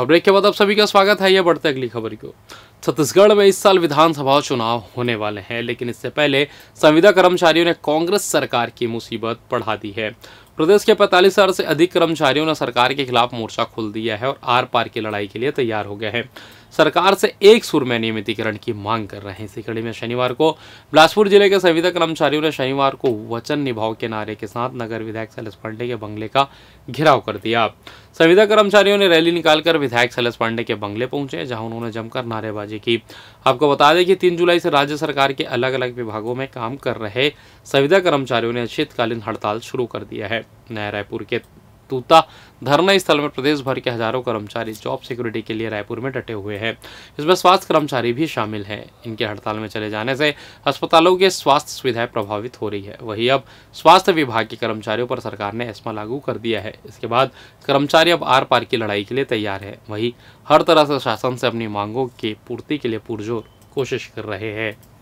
और ब्रेक के बाद आप सभी का स्वागत है यह बढ़ते अगली खबर को छत्तीसगढ़ में इस साल विधानसभा चुनाव होने वाले हैं लेकिन इससे पहले संविदा कर्मचारियों ने कांग्रेस सरकार की मुसीबत बढ़ा दी है प्रदेश के पैंतालीस हजार से अधिक कर्मचारियों ने सरकार के खिलाफ मोर्चा खोल दिया है और आर पार की लड़ाई के लिए तैयार हो गए हैं सरकार से एक सुर में नियमितीकरण की मांग कर रहे हैं इसी कड़ी में शनिवार को बिलासपुर जिले के संविदा कर्मचारियों ने शनिवार को वचन निभाव के नारे के साथ नगर विधायक सैलस पांडे के बंगले का घेराव कर दिया संविदा कर्मचारियों ने रैली निकालकर विधायक सैलस पांडे के बंगले पहुंचे जहां उन्होंने जमकर नारेबाजी की आपको बता दें कि तीन जुलाई से राज्य सरकार के अलग अलग विभागों में काम कर रहे संविदा कर्मचारियों ने शीतकालीन हड़ताल शुरू कर दिया है नया रायपुर के तूता धरना स्थल में प्रदेश भर के हजारों कर्मचारी जॉब सिक्योरिटी के लिए रायपुर में डटे हुए हैं इसमें स्वास्थ्य कर्मचारी भी शामिल हैं इनके हड़ताल में चले जाने से अस्पतालों के स्वास्थ्य सुविधाएं प्रभावित हो रही है वहीं अब स्वास्थ्य विभाग के कर्मचारियों पर सरकार ने एस्मा लागू कर दिया है इसके बाद कर्मचारी अब आर पार की लड़ाई के लिए तैयार है वही हर तरह से शासन से अपनी मांगों के पूर्ति के लिए पुरजोर कोशिश कर रहे हैं